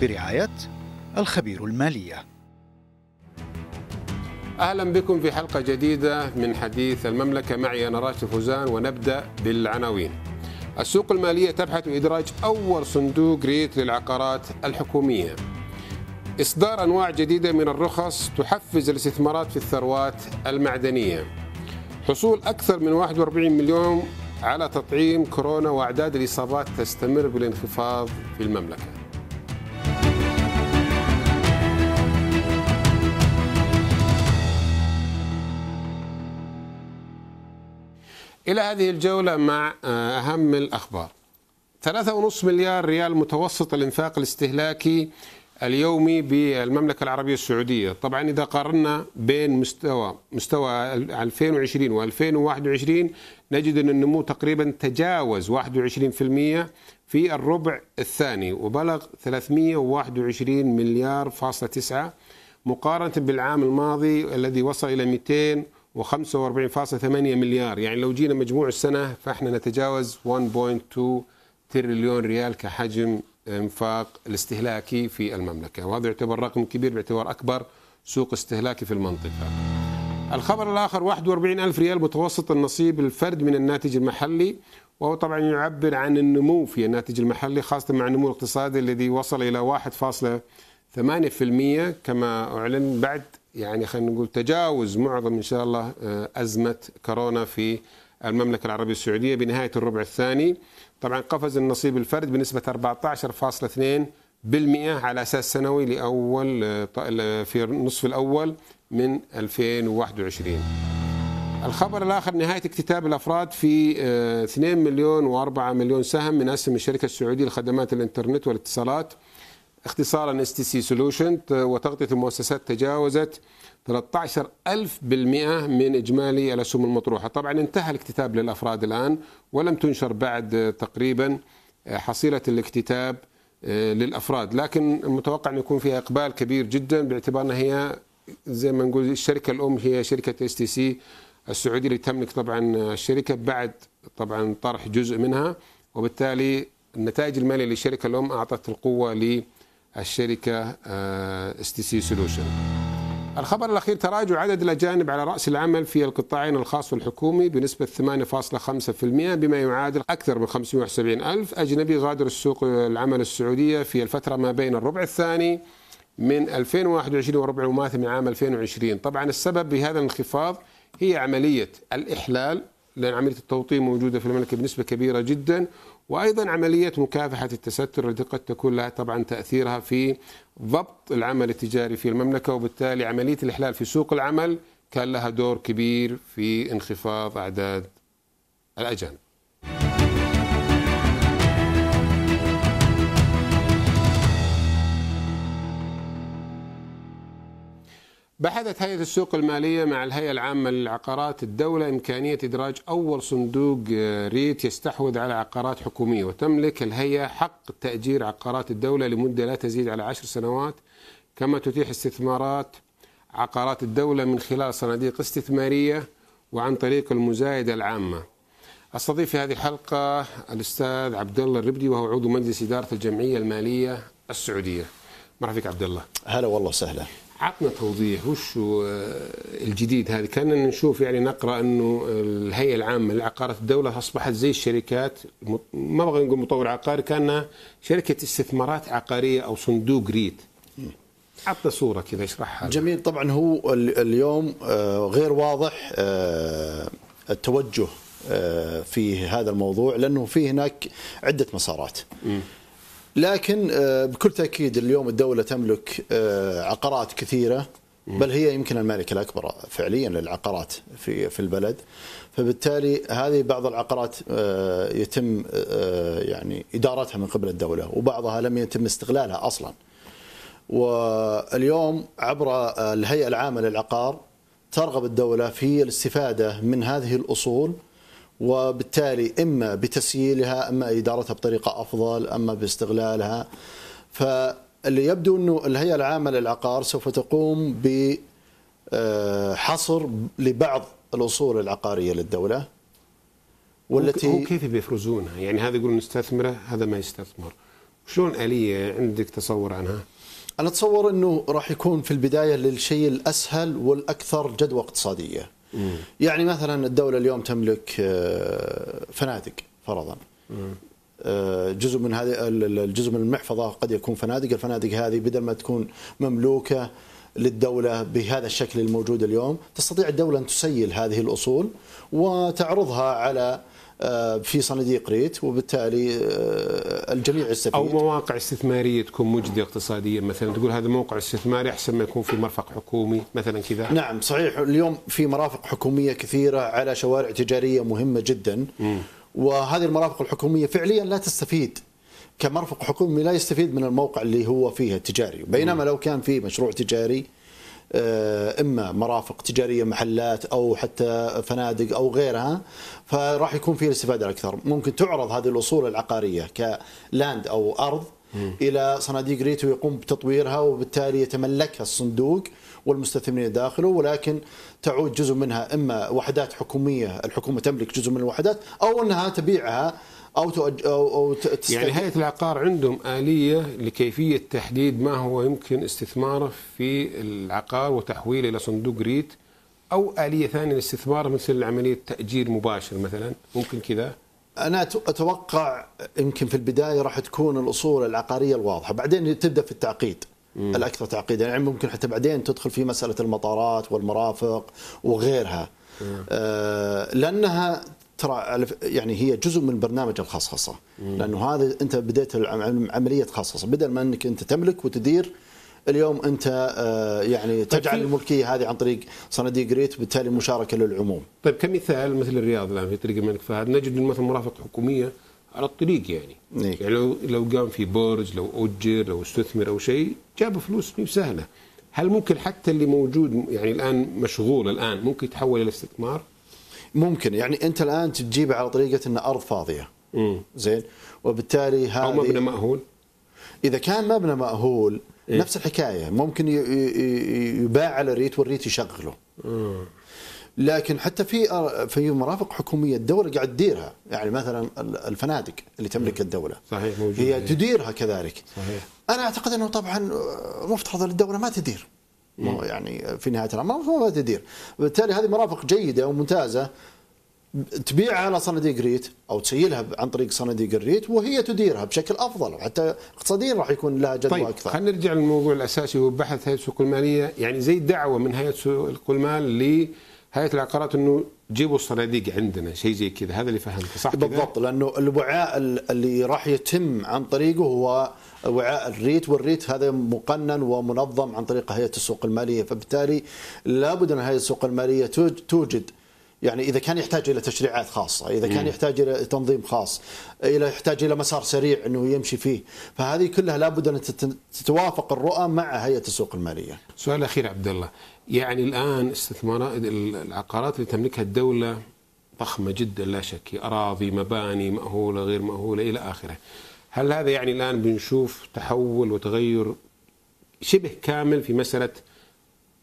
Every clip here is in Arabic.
برعاية الخبير المالية أهلا بكم في حلقة جديدة من حديث المملكة معي أنا راشد فوزان ونبدأ بالعناوين السوق المالية تبحث إدراج أول صندوق ريت للعقارات الحكومية إصدار أنواع جديدة من الرخص تحفز الاستثمارات في الثروات المعدنية حصول أكثر من 41 مليون على تطعيم كورونا وأعداد الإصابات تستمر بالانخفاض في المملكة إلى هذه الجولة مع آه، أهم الأخبار 3.5 مليار ريال متوسط الإنفاق الاستهلاكي اليومي بالمملكة العربية السعودية طبعا إذا قارنا بين مستوى مستوى 2020 و 2021 نجد أن النمو تقريبا تجاوز 21% في الربع الثاني وبلغ 321 مليار فاصلة تسعة مقارنة بالعام الماضي الذي وصل إلى 200 و45.8 مليار يعني لو جينا مجموع السنة فإحنا نتجاوز 1.2 تريليون ريال كحجم انفاق الاستهلاكي في المملكة وهذا يعتبر رقم كبير باعتبار أكبر سوق استهلاكي في المنطقة الخبر الآخر 41 ألف ريال متوسط النصيب الفرد من الناتج المحلي وهو طبعا يعبر عن النمو في الناتج المحلي خاصة مع النمو الاقتصادي الذي وصل إلى 1.8% كما أعلن بعد يعني خلينا نقول تجاوز معظم ان شاء الله آه، ازمه كورونا في المملكه العربيه السعوديه بنهايه الربع الثاني طبعا قفز النصيب الفرد بنسبه 14.2% على اساس سنوي لاول آه، في النصف الاول من 2021 الخبر الاخر نهايه اكتتاب الافراد في 2 آه، مليون و4 مليون سهم من اسهم الشركه السعوديه لخدمات الانترنت والاتصالات اختصارا اس تي سي سولوشن وتغطية المؤسسات تجاوزت 13 ألف بالمئة من إجمالي الأسهم المطروحة طبعا انتهى الاكتتاب للأفراد الآن ولم تنشر بعد آه، تقريبا آه، حصيلة الاكتتاب آه، للأفراد لكن المتوقع أن يكون فيها إقبال كبير جدا أنها هي زي ما نقول الشركة الأم هي شركة اس تي سي السعودية اللي تملك طبعا الشركة بعد طبعا طرح جزء منها وبالتالي النتائج المالية للشركة الأم أعطت القوة الشركة اس تي سي سولوشن الخبر الأخير تراجع عدد الأجانب على رأس العمل في القطاعين الخاص والحكومي بنسبة 8.5% بما يعادل أكثر من 571 ألف أجنبي غادر السوق العمل السعودية في الفترة ما بين الربع الثاني من 2021 وربع الوماثي من عام 2020 طبعا السبب بهذا الانخفاض هي عملية الإحلال لأن عملية التوطين موجودة في المملكة بنسبة كبيرة جدا وأيضا عملية مكافحة التستر التي قد تكون لها طبعا تأثيرها في ضبط العمل التجاري في المملكة وبالتالي عملية الإحلال في سوق العمل كان لها دور كبير في انخفاض أعداد الأجانب بحثت هيئة السوق المالية مع الهيئة العامة للعقارات الدولة إمكانية إدراج أول صندوق آه، ريت يستحوذ على عقارات حكومية وتملك الهيئة حق تأجير عقارات الدولة لمدة لا تزيد على عشر سنوات كما تتيح استثمارات عقارات الدولة من خلال صناديق استثمارية وعن طريق المزايدة العامة أستضيف في هذه الحلقة الأستاذ عبد الله الربدي وهو عضو مجلس إدارة الجمعية المالية السعودية مرحبا بك عبد الله هلا والله وسهلا عطنا توضيح وش الجديد هذا كان نشوف يعني نقرا انه الهيئه العامه لعقارات الدوله اصبحت زي الشركات ما بغى نقول مطور عقاري كانها شركه استثمارات عقاريه او صندوق ريت عطنا صوره كذا اشرحها جميل طبعا هو اليوم آه، غير واضح آه، التوجه آه، في هذا الموضوع لانه في هناك عده مسارات م. لكن آه، بكل تاكيد اليوم الدوله تملك آه، عقارات كثيره بل هي يمكن المالك الاكبر فعليا للعقارات في في البلد فبالتالي هذه بعض العقارات آه، يتم يعني ادارتها من قبل الدوله وبعضها لم يتم استغلالها اصلا واليوم عبر الهيئه العامه للعقار ترغب الدوله في الاستفاده من هذه الاصول وبالتالي إما بتسييلها أما إدارتها بطريقة أفضل أما باستغلالها فاللي يبدو أنه الهيئة العامة للعقار سوف تقوم بحصر آه، لبعض الأصول العقارية للدولة والتي هو كيف بيفرزونها يعني هذا يقول نستثمره هذا ما يستثمر شلون آلية عندك تصور عنها؟ أنا أتصور أنه راح يكون في البداية للشيء الأسهل والأكثر جدوى اقتصادية يعني مثلا الدوله اليوم تملك آه، فنادق فرضا آه، جزء من هذه الجزء من المحفظه قد يكون فنادق، الفنادق هذه بدل ما تكون مملوكه للدوله بهذا الشكل الموجود اليوم، تستطيع الدوله ان تسيل هذه الاصول وتعرضها على آه، في صناديق ريت وبالتالي آه، الجميع يستفيد او مواقع استثماريه تكون مجديه اقتصاديا مثلا تقول هذا موقع استثماري احسن ما يكون في مرفق حكومي مثلا كذا نعم صحيح اليوم في مرافق حكوميه كثيره على شوارع تجاريه مهمه جدا وهذه المرافق الحكوميه فعليا لا تستفيد كمرفق حكومي لا يستفيد من الموقع اللي هو فيه التجاري بينما لو كان في مشروع تجاري آه، اما مرافق تجاريه محلات او حتى فنادق او غيرها فراح يكون فيه الاستفاده اكثر ممكن تعرض هذه الاصول العقاريه كلاند او ارض الى صناديق ريت ويقوم بتطويرها وبالتالي يتملكها الصندوق والمستثمرين داخله ولكن تعود جزء منها اما وحدات حكوميه الحكومه تملك جزء من الوحدات او انها تبيعها او او يعني هيئه العقار عندهم اليه لكيفيه تحديد ما هو يمكن استثماره في العقار وتحويله الى صندوق ريت او اليه ثانيه للاستثمار مثل عمليه تاجير مباشر مثلا ممكن كذا انا اتوقع يمكن في البدايه راح تكون الاصول العقاريه الواضحه بعدين تبدا في التعقيد مم. الاكثر تعقيدا يعني ممكن حتى بعدين تدخل في مساله المطارات والمرافق وغيرها آه لانها ترى يعني هي جزء من برنامج الخصخصه لانه هذا انت بديت عمليه خصخصه بدل ما انك انت تملك وتدير اليوم انت آه، يعني طيب تجعل طيب الملكيه هذه عن طريق صناديق ريت وبالتالي مشاركه للعموم. طيب كمثال مثل الرياض الان في طريق الملك فهد نجد مثلا مرافق حكوميه على الطريق يعني إيه؟ يعني لو لو قام في برج لو اجر لو استثمر او شيء جابوا فلوس مو سهله. هل ممكن حتى اللي موجود يعني الان مشغول الان ممكن يتحول الى استثمار؟ ممكن يعني انت الان تجيبه على طريقه ان ارض فاضيه مم. زين وبالتالي هذا او مبنى ماهول اذا كان مبنى ماهول إيه؟ نفس الحكايه ممكن يباع على ريت والريت يشغله مم. لكن حتى في في مرافق حكوميه الدوله قاعد تديرها يعني مثلا الفنادق اللي تملكها الدوله صحيح موجود هي إيه. تديرها كذلك صحيح انا اعتقد انه طبعا مفترض الدوله ما تدير إيه. يعني في نهايه الامر فما تدير بالتالي هذه مرافق جيده وممتازه تبيعها على صناديق ريت او تسيلها عن طريق صناديق الريت وهي تديرها بشكل افضل وحتى اقتصاديا راح يكون لها جدوى طيب اكثر. خلينا نرجع للموضوع الاساسي هو بحث هيئه السوق الماليه يعني زي دعوه من هيئه السوق المال هيئه العقارات انه جيبوا الصناديق عندنا شيء زي كذا هذا اللي فهمته صح بالضبط لانه الوعاء اللي راح يتم عن طريقه هو وعاء الريت والريت هذا مقنن ومنظم عن طريق هيئه السوق الماليه فبالتالي لابد ان هيئه السوق الماليه توجد يعني اذا كان يحتاج الى تشريعات خاصه، اذا كان يحتاج الى تنظيم خاص، الى يحتاج الى مسار سريع انه يمشي فيه، فهذه كلها لابد ان تتوافق الرؤى مع هيئه السوق الماليه. سؤال اخير عبد الله، يعني الان استثمارات العقارات اللي تملكها الدوله ضخمه جدا لا شك، اراضي، مباني، ماهوله، غير ماهوله الى اخره. هل هذا يعني الان بنشوف تحول وتغير شبه كامل في مساله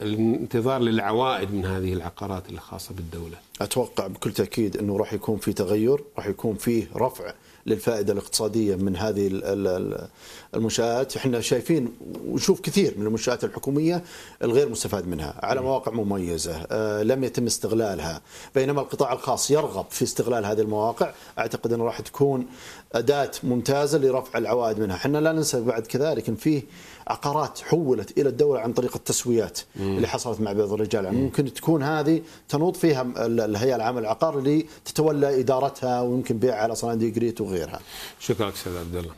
الانتظار للعوائد من هذه العقارات الخاصة بالدولة أتوقع بكل تأكيد أنه راح يكون في تغير راح يكون في رفع للفائدة الاقتصادية من هذه المنشآت احنا شايفين ونشوف كثير من المنشآت الحكومية الغير مستفاد منها على مواقع مميزة آه، لم يتم استغلالها بينما القطاع الخاص يرغب في استغلال هذه المواقع أعتقد أنه راح تكون أداة ممتازة لرفع العوائد منها احنا لا ننسى بعد كذلك أن فيه عقارات حولت الى الدوله عن طريق التسويات مم. اللي حصلت مع بعض الرجال يعني ممكن تكون هذه تنوط فيها الهيئه العامه للعقار اللي تتولى ادارتها ويمكن بيعها على صناديق ريت وغيرها. شكرا لك استاذ عبد الله.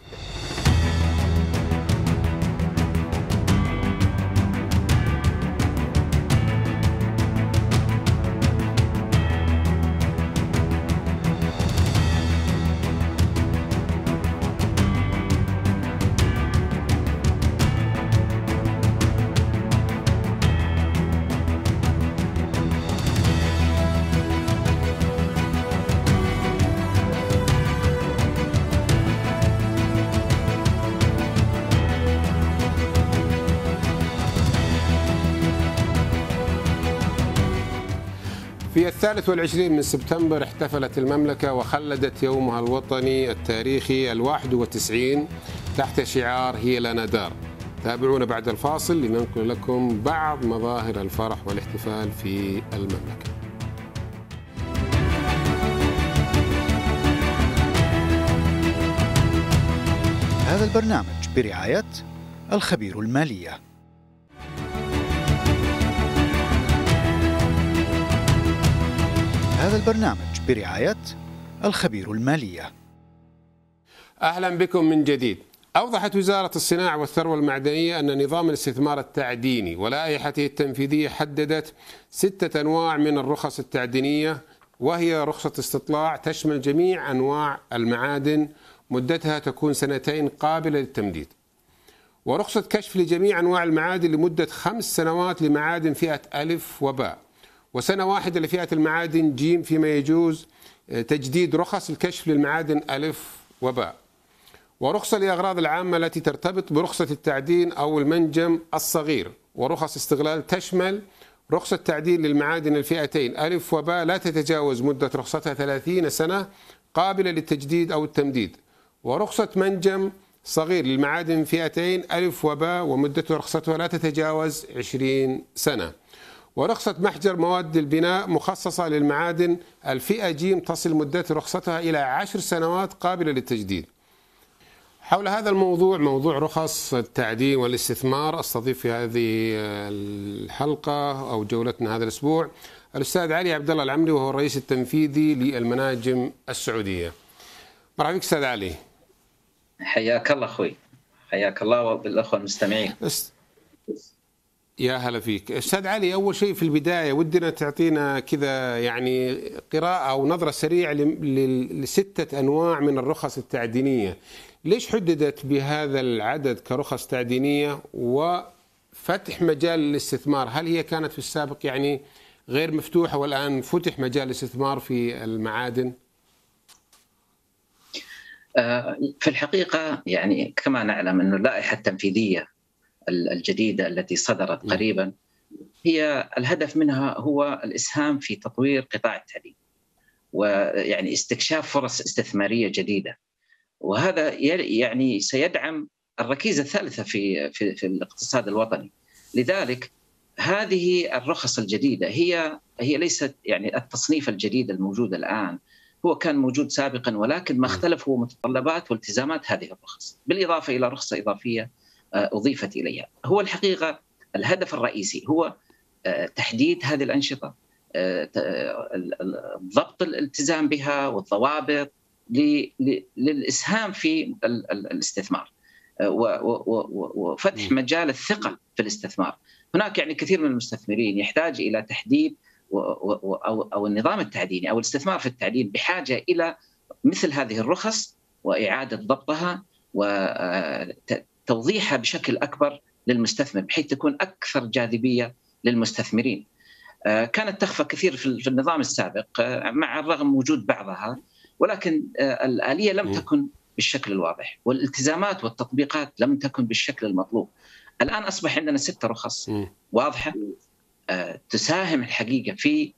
الثالث والعشرين من سبتمبر احتفلت المملكة وخلدت يومها الوطني التاريخي الواحد وتسعين تحت شعار هي لنا دار تابعونا بعد الفاصل لننقل لكم بعض مظاهر الفرح والاحتفال في المملكه هذا البرنامج برعاية الخبير المالية هذا البرنامج برعاية الخبير المالية أهلا بكم من جديد أوضحت وزارة الصناعة والثروة المعدنية أن نظام الاستثمار التعديني ولائحته التنفيذية حددت ستة أنواع من الرخص التعدينية وهي رخصة استطلاع تشمل جميع أنواع المعادن مدتها تكون سنتين قابلة للتمديد ورخصة كشف لجميع أنواع المعادن لمدة خمس سنوات لمعادن فئة ألف وباء وسنة واحدة لفئة المعادن جيم فيما يجوز آه، تجديد رخص الكشف للمعادن ألف وباء ورخصة لأغراض العامة التي ترتبط برخصة التعدين أو المنجم الصغير ورخص استغلال تشمل رخصة تعدين للمعادن الفئتين ألف وباء لا تتجاوز مدة رخصتها 30 سنة قابلة للتجديد أو التمديد ورخصة منجم صغير للمعادن فئتين ألف وباء ومدة رخصتها لا تتجاوز 20 سنة ورخصة محجر مواد البناء مخصصة للمعادن الفئة ج تصل مدة رخصتها إلى عشر سنوات قابلة للتجديد حول هذا الموضوع موضوع رخص التعدين والاستثمار استضيف في هذه الحلقة أو جولتنا هذا الأسبوع الأستاذ علي عبد الله العمري وهو الرئيس التنفيذي للمناجم السعودية مرحبا بك أستاذ علي حياك الله أخوي حياك الله وبالأخوة المستمعين يا هلا فيك استاذ علي اول شيء في البدايه ودنا تعطينا كذا يعني قراءه او نظره سريعه لسته انواع من الرخص التعدينيه ليش حددت بهذا العدد كرخص تعدينيه وفتح مجال الاستثمار هل هي كانت في السابق يعني غير مفتوحه والان فتح مجال الاستثمار في المعادن آه، في الحقيقه يعني كما نعلم انه اللائحه التنفيذيه الجديده التي صدرت نعم. قريبا هي الهدف منها هو الاسهام في تطوير قطاع التعليم ويعني استكشاف فرص استثماريه جديده وهذا يعني سيدعم الركيزه الثالثه في في, في الاقتصاد الوطني لذلك هذه الرخص الجديده هي هي ليست يعني التصنيف الجديد الموجود الان هو كان موجود سابقا ولكن ما نعم. اختلف هو متطلبات والتزامات هذه الرخص بالاضافه الى رخصه اضافيه آه، اضيفت اليها. هو الحقيقه الهدف الرئيسي هو آه، تحديد هذه الانشطه آه، ضبط الالتزام بها والضوابط للاسهام في الاستثمار وفتح مجال الثقه في الاستثمار. هناك يعني كثير من المستثمرين يحتاج الى تحديد او النظام التعديني او الاستثمار في التعدين بحاجه الى مثل هذه الرخص واعاده ضبطها توضيحها بشكل اكبر للمستثمر بحيث تكون اكثر جاذبيه للمستثمرين. آه، كانت تخفى كثير في النظام السابق آه، مع الرغم وجود بعضها ولكن آه، الاليه لم تكن بالشكل الواضح والالتزامات والتطبيقات لم تكن بالشكل المطلوب. الان اصبح عندنا ست رخص واضحه تساهم الحقيقه في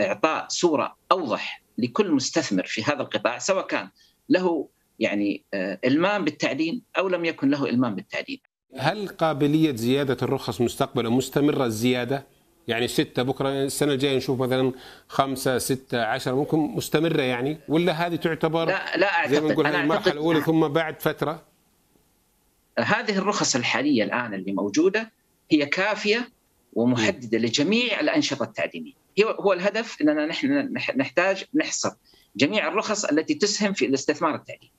اعطاء صوره اوضح لكل مستثمر في هذا القطاع سواء كان له يعني آه، المام بالتعدين او لم يكن له المام بالتعدين. هل قابليه زياده الرخص مستقبلا مستمره الزياده؟ يعني ستة بكرة السنة الجاية نشوف مثلا خمسة ستة عشر ممكن مستمرة يعني ولا هذه تعتبر لا لا أعتقد زي ما نقول المرحلة الأولى ثم بعد فترة هذه الرخص الحالية الآن اللي موجودة هي كافية ومحددة لجميع الأنشطة التعليمية هو الهدف أننا نحن نحتاج نحصر جميع الرخص التي تسهم في الاستثمار التعليمي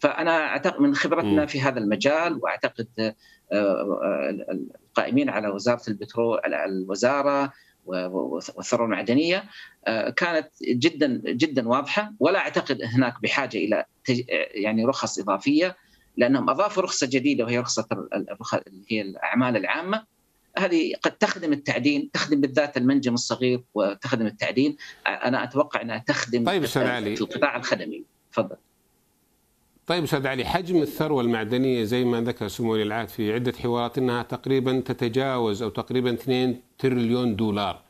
فانا اعتقد من خبرتنا في هذا المجال واعتقد آه، آه، القائمين على وزاره البترول الوزاره والثروه المعدنيه آه، كانت جدا جدا واضحه ولا اعتقد هناك بحاجه الى يعني رخص اضافيه لانهم اضافوا رخصه جديده وهي رخصه اللي هي الاعمال العامه هذه قد تخدم التعدين تخدم بالذات المنجم الصغير وتخدم التعدين انا اتوقع انها تخدم طيب في القطاع الخدمي تفضل طيب استاذ علي حجم الثروه المعدنيه زي ما ذكر سمو ولي العهد في عده حوارات انها تقريبا تتجاوز او تقريبا 2 تريليون دولار.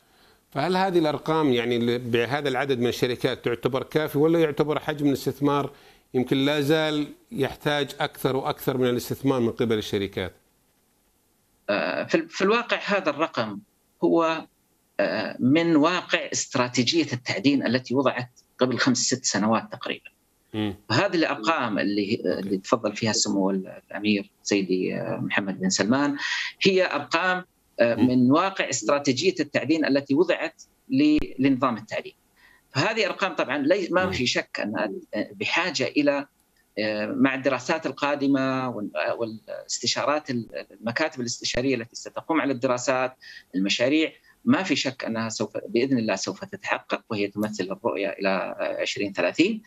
فهل هذه الارقام يعني بهذا العدد من الشركات تعتبر كافي ولا يعتبر حجم الاستثمار يمكن لا زال يحتاج اكثر واكثر من الاستثمار من قبل الشركات؟ آه، في الواقع هذا الرقم هو آه، من واقع استراتيجيه التعدين التي وضعت قبل خمس ست سنوات تقريبا. هذه الارقام اللي اللي تفضل فيها سمو الامير سيدي آه، محمد بن سلمان هي ارقام آه، من واقع استراتيجيه التعدين التي وضعت لنظام التعليم. فهذه ارقام طبعا ما في شك ان آه، بحاجه الى مع الدراسات القادمه والاستشارات المكاتب الاستشاريه التي ستقوم على الدراسات المشاريع ما في شك انها سوف باذن الله سوف تتحقق وهي تمثل الرؤيه الى 2030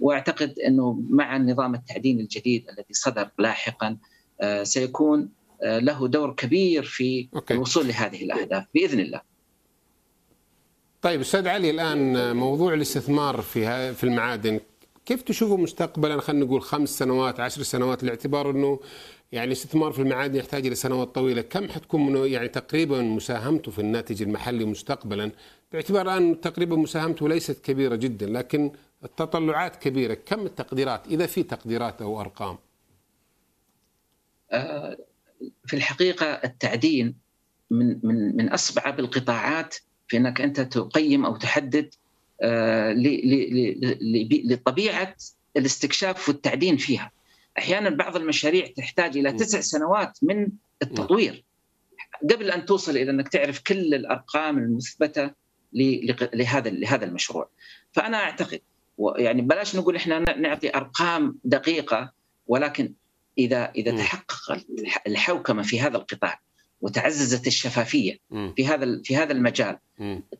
واعتقد انه مع النظام التعدين الجديد الذي صدر لاحقا آه، سيكون آه، له دور كبير في الوصول لهذه الاهداف باذن الله. طيب استاذ علي الان موضوع الاستثمار في في المعادن كيف تشوفه مستقبلا خلينا نقول خمس سنوات عشر سنوات لاعتبار انه يعني الاستثمار في المعادن يحتاج الى سنوات طويله، كم حتكون يعني تقريبا مساهمته في الناتج المحلي مستقبلا باعتبار الان تقريبا مساهمته ليست كبيره جدا لكن التطلعات كبيرة كم التقديرات إذا في تقديرات أو أرقام آه، في الحقيقة التعدين من, من, من أصعب القطاعات في أنك أنت تقيم أو تحدد آه، لطبيعة الاستكشاف والتعدين فيها أحيانا بعض المشاريع تحتاج إلى تسع سنوات من التطوير قبل أن توصل إلى أنك تعرف كل الأرقام المثبتة لهذا لهذا المشروع فأنا أعتقد يعني بلاش نقول احنا نعطي ارقام دقيقه ولكن اذا اذا تحقق تحققت الحوكمه في هذا القطاع وتعززت الشفافيه في هذا في هذا المجال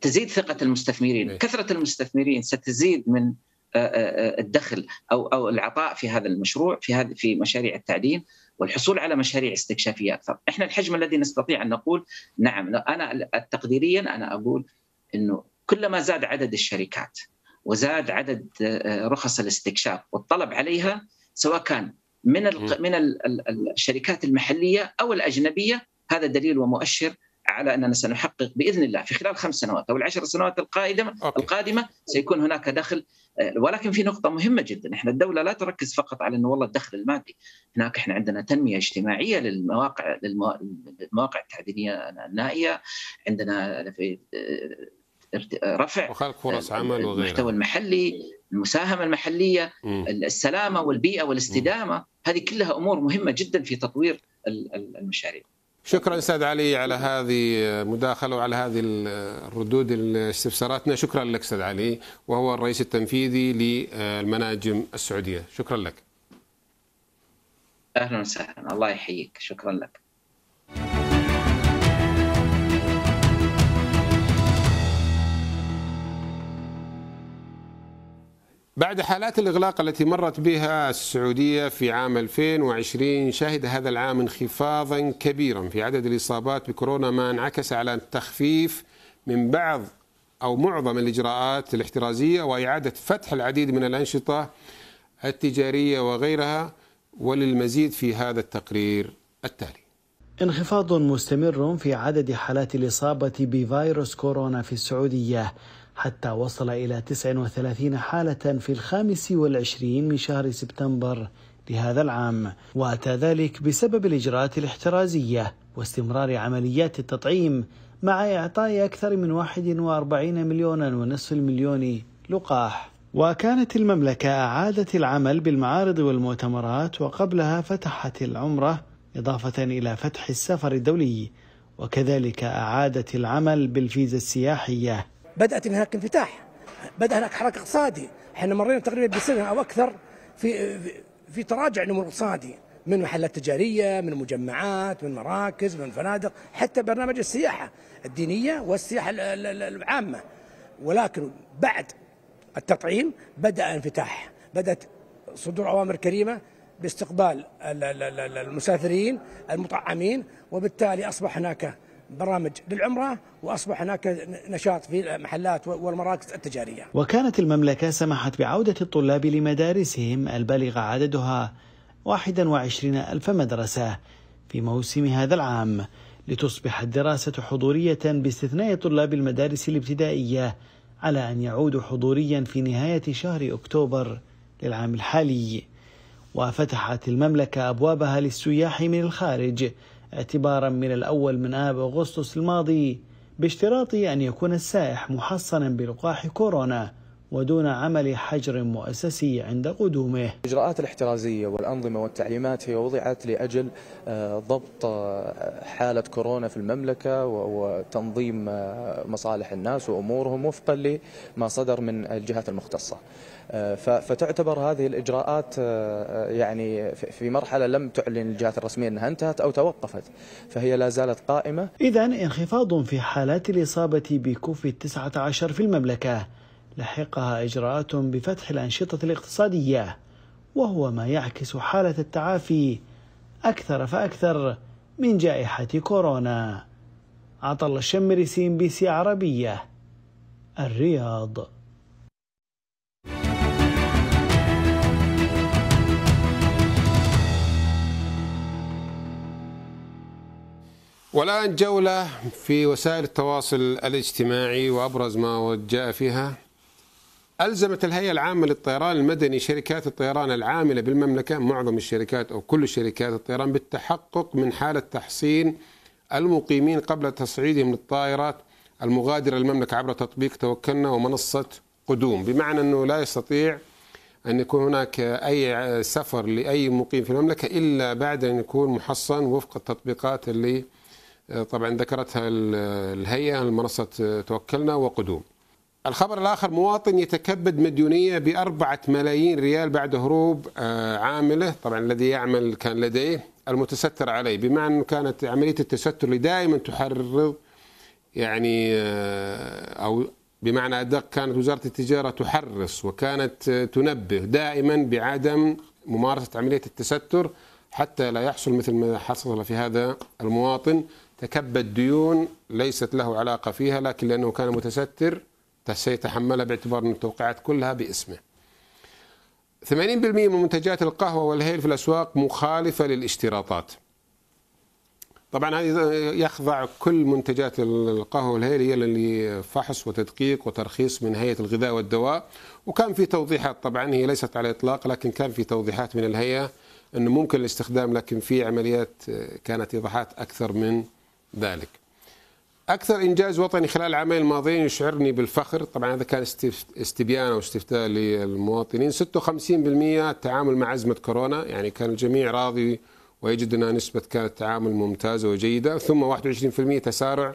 تزيد ثقه المستثمرين، إيه. كثره المستثمرين ستزيد من آه، آه، آه، الدخل او او العطاء في هذا المشروع في هذا في مشاريع التعدين والحصول على مشاريع استكشافيه اكثر، احنا الحجم الذي نستطيع ان نقول نعم انا تقديريا انا اقول انه كلما زاد عدد الشركات وزاد عدد آه، آه، رخص الاستكشاف والطلب عليها سواء كان من من الشركات المحليه او الاجنبيه هذا دليل ومؤشر على اننا سنحقق باذن الله في خلال خمس سنوات او العشر سنوات القادمه أوكي. القادمه سيكون هناك دخل آه، ولكن في نقطه مهمه جدا احنا الدوله لا تركز فقط على انه والله الدخل المادي هناك احنا عندنا تنميه اجتماعيه للمواقع للمواقع التعدينيه النائيه عندنا في رفع وخلق فرص عمل وغيرها المحتوى المحلي المساهمه المحليه م. السلامه والبيئه والاستدامه م. هذه كلها امور مهمه جدا في تطوير المشاريع شكرا استاذ علي على هذه المداخله وعلى هذه الردود استفساراتنا شكرا لك استاذ علي وهو الرئيس التنفيذي للمناجم السعوديه شكرا لك اهلا وسهلا الله يحييك شكرا لك بعد حالات الإغلاق التي مرت بها السعودية في عام 2020 شهد هذا العام انخفاضا كبيرا في عدد الإصابات بكورونا ما انعكس على التخفيف من بعض أو معظم الإجراءات الاحترازية وإعادة فتح العديد من الأنشطة التجارية وغيرها وللمزيد في هذا التقرير التالي انخفاض مستمر في عدد حالات الإصابة بفيروس كورونا في السعودية حتى وصل إلى 39 حالة في الخامس والعشرين من شهر سبتمبر لهذا العام وأتى ذلك بسبب الإجراءات الاحترازية واستمرار عمليات التطعيم مع إعطاء أكثر من 41 مليونا ونصف المليون لقاح وكانت المملكة أعادت العمل بالمعارض والمؤتمرات وقبلها فتحت العمرة إضافة إلى فتح السفر الدولي وكذلك أعادت العمل بالفيزا السياحية بدات هناك انفتاح بدا هناك حراك اقتصادي احنا مرينا تقريبا بسنه او اكثر في في تراجع نمو الاقتصادي من محلات تجاريه من مجمعات من مراكز من فنادق حتى برنامج السياحه الدينيه والسياحه العامه ولكن بعد التطعيم بدا انفتاح بدات صدور اوامر كريمه باستقبال المسافرين المطعمين وبالتالي اصبح هناك برامج للعمرة وأصبح هناك نشاط في المحلات والمراكز التجارية وكانت المملكة سمحت بعودة الطلاب لمدارسهم البالغ عددها 21 ألف مدرسة في موسم هذا العام لتصبح الدراسة حضورية باستثناء طلاب المدارس الابتدائية على أن يعودوا حضوريا في نهاية شهر أكتوبر للعام الحالي وفتحت المملكة أبوابها للسياح من الخارج اعتبارا من الأول من آب أغسطس الماضي باشتراط أن يكون السائح محصنا بلقاح كورونا ودون عمل حجر مؤسسي عند قدومه الإجراءات الاحترازية والأنظمة والتعليمات هي وضعت لأجل آه، ضبط آه، حالة كورونا في المملكة وتنظيم آه، مصالح الناس وأمورهم وفقا لما صدر من الجهات المختصة آه، فتعتبر هذه الإجراءات آه، آه، يعني في مرحلة لم تعلن الجهات الرسمية أنها انتهت أو توقفت فهي لا زالت قائمة إذا انخفاض في حالات الإصابة بكوفيد 19 في المملكة لحقها إجراءات بفتح الأنشطة الاقتصادية وهو ما يعكس حالة التعافي أكثر فأكثر من جائحة كورونا عطل الشمري سي بي سي عربية الرياض والآن جولة في وسائل التواصل الاجتماعي وأبرز ما جاء فيها ألزمت الهيئة العامة للطيران المدني شركات الطيران العاملة بالمملكة معظم الشركات أو كل شركات الطيران بالتحقق من حالة تحصين المقيمين قبل تصعيدهم للطائرات المغادرة للمملكة عبر تطبيق توكلنا ومنصة قدوم بمعنى أنه لا يستطيع أن يكون هناك أي سفر لأي مقيم في المملكة إلا بعد أن يكون محصن وفق التطبيقات اللي آه، طبعا ذكرتها الهيئة المنصة توكلنا وقدوم الخبر الآخر مواطن يتكبد مديونية بأربعة ملايين ريال بعد هروب آه، عامله طبعا الذي يعمل كان لديه المتستر عليه بمعنى أنه كانت عملية التستر اللي دائما تحرض يعني آه، أو بمعنى أدق كانت وزارة التجارة تحرص وكانت تنبه دائما بعدم ممارسة عملية التستر حتى لا يحصل مثل ما حصل في هذا المواطن تكبد ديون ليست له علاقة فيها لكن لأنه كان متستر سيتحملها باعتبار أن التوقيعات كلها باسمه 80% من منتجات القهوة والهيل في الأسواق مخالفة للاشتراطات طبعا هذه يخضع كل منتجات القهوة والهيل هي لفحص وتدقيق وترخيص من هيئة الغذاء والدواء وكان في توضيحات طبعا هي ليست على إطلاق لكن كان في توضيحات من الهيئة أنه ممكن الاستخدام لكن في عمليات كانت إيضاحات أكثر من ذلك أكثر إنجاز وطني خلال العامين الماضيين يشعرني بالفخر طبعا هذا كان استبيان أو استفتاء للمواطنين 56% التعامل مع أزمة كورونا يعني كان الجميع راضي ويجد أن نسبة كانت تعامل ممتازة وجيدة ثم 21% تسارع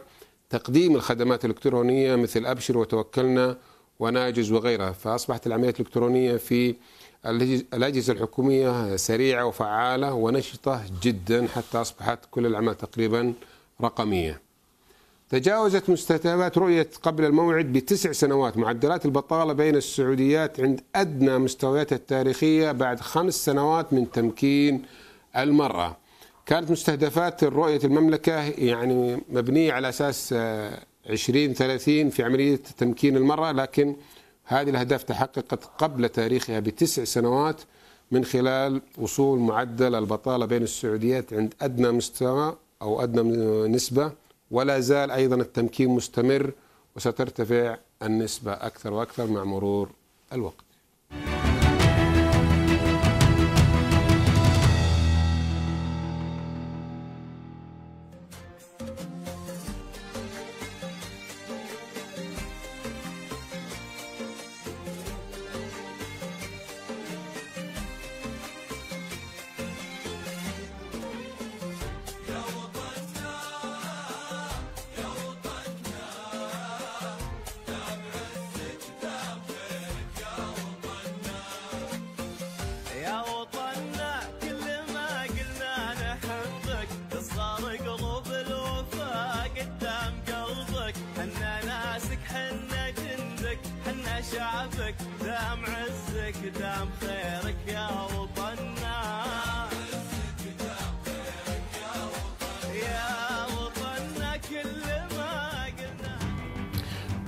تقديم الخدمات الإلكترونية مثل أبشر وتوكلنا وناجز وغيرها فأصبحت العمليات الإلكترونية في الأجهزة الحكومية سريعة وفعالة ونشطة جدا حتى أصبحت كل الأعمال تقريبا رقمية تجاوزت مستهدفات رؤية قبل الموعد بتسع سنوات معدلات البطالة بين السعوديات عند أدنى مستوياتها التاريخية بعد خمس سنوات من تمكين المرأة كانت مستهدفات رؤية المملكة يعني مبنية على أساس آه، ثلاثين في عملية تمكين المرأة لكن هذه الأهداف تحققت قبل تاريخها بتسع سنوات من خلال وصول معدل البطالة بين السعوديات عند أدنى مستوى أو أدنى نسبة ولا زال أيضا التمكين مستمر وسترتفع النسبة أكثر وأكثر مع مرور الوقت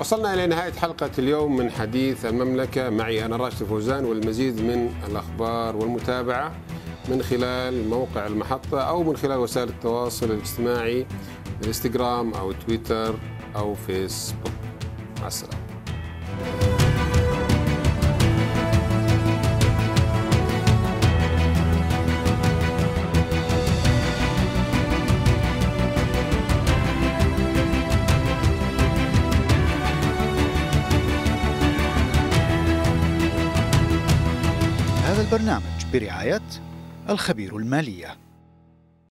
وصلنا إلى نهاية حلقة اليوم من حديث المملكة معي أنا راشد فوزان والمزيد من الأخبار والمتابعة من خلال موقع المحطة أو من خلال وسائل التواصل الاجتماعي الانستغرام أو تويتر أو فيسبوك مع السلامة برعاية الخبير الماليه